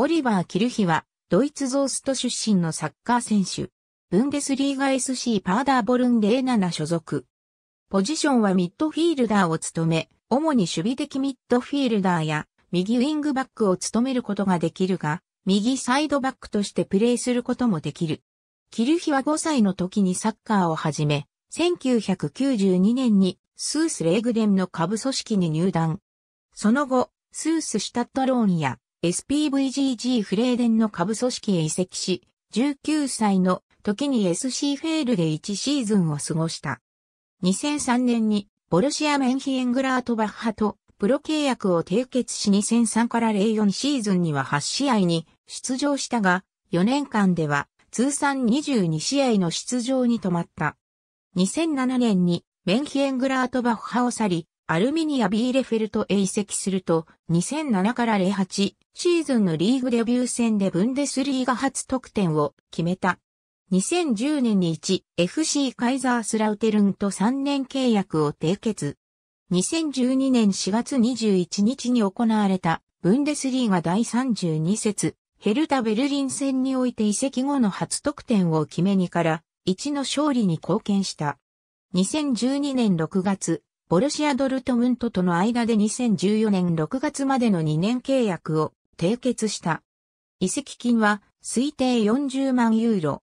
オリバー・キルヒは、ドイツゾースト出身のサッカー選手。ブンデスリーガ SC パーダーボルンで7所属。ポジションはミッドフィールダーを務め、主に守備的ミッドフィールダーや、右ウィングバックを務めることができるが、右サイドバックとしてプレーすることもできる。キルヒは5歳の時にサッカーを始め、1992年にスース・レーグデンの下部組織に入団。その後、スース・シュタットローンや SPVGG フレーデンの下部組織へ移籍し、19歳の時に SC フェールで1シーズンを過ごした。2003年にボルシア・メンヒエングラートバッハとプロ契約を締結し2003から04シーズンには8試合に出場したが、4年間では通算22試合の出場に止まった。2007年にメンヒエングラートバッハを去り、アルミニア・ビーレフェルトへ移籍すると、2007から08シーズンのリーグデビュー戦でブンデスリーガ初得点を決めた。2010年に 1FC カイザースラウテルンと3年契約を締結。2012年4月21日に行われたブンデスリーガ第32節ヘルタ・ベルリン戦において移籍後の初得点を決め2から1の勝利に貢献した。2012年6月、ボルシア・ドルトムントとの間で2014年6月までの2年契約を締結した。移籍金は推定40万ユーロ。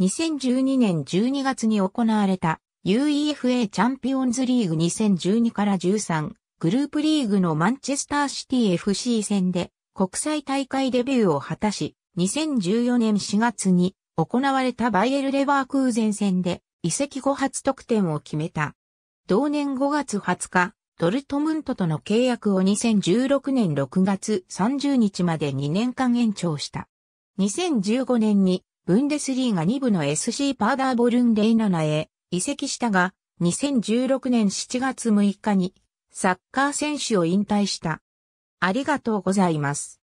2012年12月に行われた UEFA チャンピオンズリーグ2012から13グループリーグのマンチェスターシティ FC 戦で国際大会デビューを果たし、2014年4月に行われたバイエル・レバークーゼン戦で移籍後初得点を決めた。同年5月20日、ドルトムントとの契約を2016年6月30日まで2年間延長した。2015年にブンデスリーガ2部の SC パーダーボルンレイナナへ移籍したが、2016年7月6日にサッカー選手を引退した。ありがとうございます。